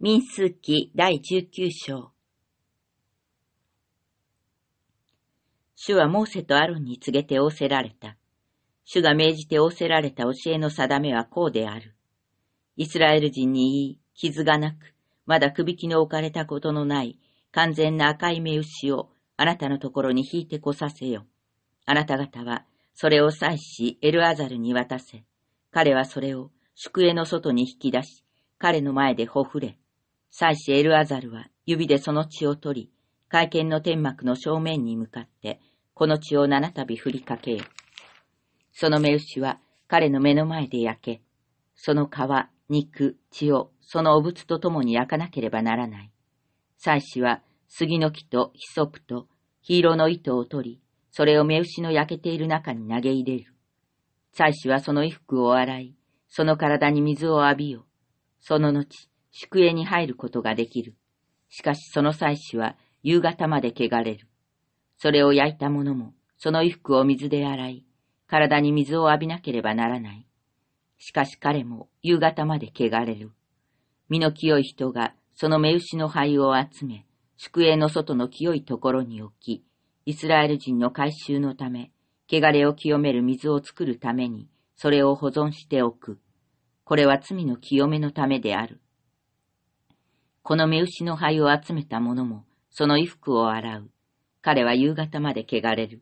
民数記第19章。主はモーセとアロンに告げて仰せられた。主が命じて仰せられた教えの定めはこうである。イスラエル人に言い、傷がなく、まだ首きの置かれたことのない完全な赤い目牛をあなたのところに引いてこさせよ。あなた方はそれを採しエルアザルに渡せ。彼はそれを宿営の外に引き出し、彼の前でほふれ。祭司エルアザルは指でその血を取り、会見の天幕の正面に向かって、この血を七度振りかけよ。その目牛は彼の目の前で焼け、その皮、肉、血をそのお仏と共に焼かなければならない。祭司は杉の木とヒソプと黄色の糸を取り、それを目牛の焼けている中に投げ入れる。祭司はその衣服を洗い、その体に水を浴びよ。その後、宿営に入ることができる。しかしその祭司は夕方まで汚れる。それを焼いた者も、その衣服を水で洗い、体に水を浴びなければならない。しかし彼も夕方まで汚れる。身の清い人がその目牛の灰を集め、宿営の外の清いところに置き、イスラエル人の改修のため、汚れを清める水を作るために、それを保存しておく。これは罪の清めのためである。この目牛の灰を集めた者も、その衣服を洗う。彼は夕方まで汚れる。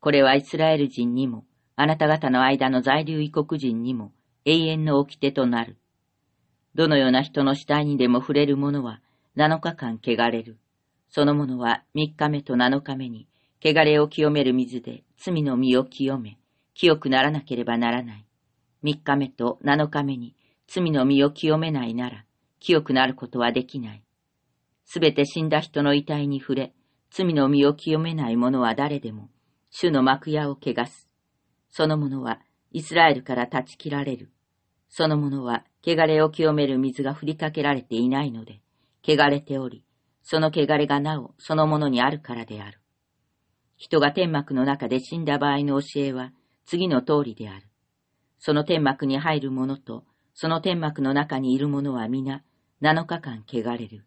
これはイスラエル人にも、あなた方の間の在留異国人にも、永遠の掟となる。どのような人の死体にでも触れる者は、7日間汚れる。その者は3日目と7日目に、汚れを清める水で罪の身を清め、清くならなければならない。3日目と7日目に罪の身を清めないなら、清くなることはできない。すべて死んだ人の遺体に触れ、罪の身を清めない者は誰でも、主の幕屋を汚す。その者はイスラエルから断ち切られる。その者は汚れを清める水が降りかけられていないので、汚れており、その汚れがなおその者にあるからである。人が天幕の中で死んだ場合の教えは次の通りである。その天幕に入る者とその天幕の中にいる者は皆、七日間汚れる。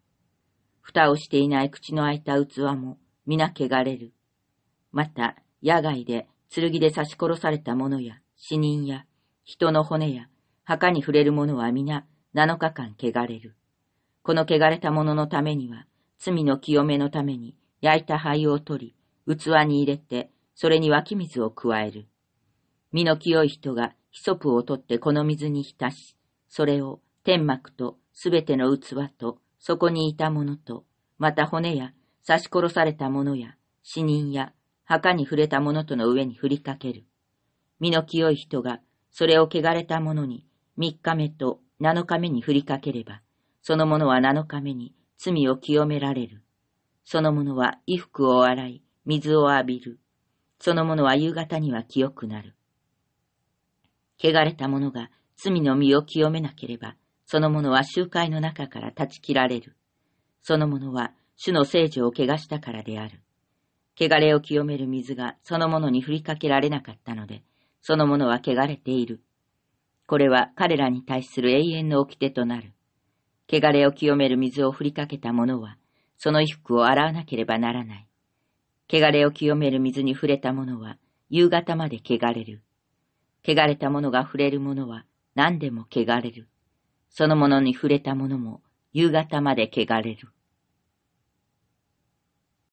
蓋をしていない口の開いた器も皆汚れる。また、野外で剣で刺し殺された者や死人や人の骨や墓に触れる者は皆七日間汚れる。この汚れた者のためには、罪の清めのために焼いた灰を取り、器に入れて、それに湧き水を加える。身の清い人がヒソプを取ってこの水に浸し、それを天幕とすべての器とそこにいたものと、また骨や刺し殺されたものや死人や墓に触れたものとの上に振りかける。身の清い人がそれを汚れたものに三日目と七日目に振りかければ、そのものは七日目に罪を清められる。そのものは衣服を洗い、水を浴びる。そのものは夕方には清くなる。汚れた者が罪の身を清めなければ、その者は集会の中から断ち切られる。その者は主の聖女を汚したからである。汚れを清める水がその者に振りかけられなかったので、その者は汚れている。これは彼らに対する永遠の掟となる。汚れを清める水を振りかけた者は、その衣服を洗わなければならない。汚れを清める水に触れた者は、夕方まで汚れる。汚れた者が触れる者は、何でも汚れる。そのものに触れたものも夕方まで汚れる。